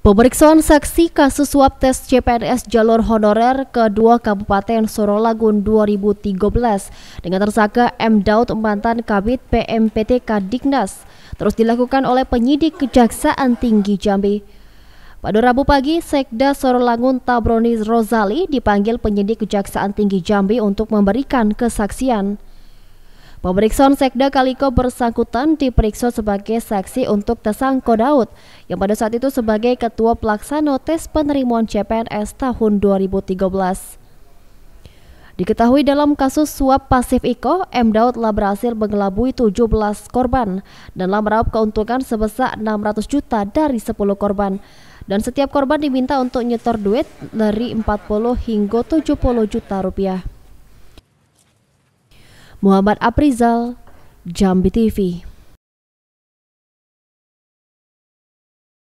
Pemeriksaan saksi kasus suap tes CPNS jalur honorer ke dua Kabupaten Sorolagun 2013 dengan tersangka M. Daud mantan Kabit PMPTK Diknas terus dilakukan oleh penyidik Kejaksaan Tinggi Jambi. Pada Rabu pagi, Sekda Sorolangun Tabroni Rozali dipanggil penyidik Kejaksaan Tinggi Jambi untuk memberikan kesaksian. Pemeriksaan Sekda Kaliko bersangkutan diperiksa sebagai saksi untuk tersangka Daud yang pada saat itu sebagai ketua pelaksana tes penerimaan CPNS tahun 2013. Diketahui dalam kasus suap pasif Iko, M. Daud telah berhasil mengelabui 17 korban dan telah meraup keuntungan sebesar 600 juta dari 10 korban. Dan setiap korban diminta untuk nyetor duit dari 40 hingga 70 juta rupiah. Muhammad Aprizal, Jambi TV.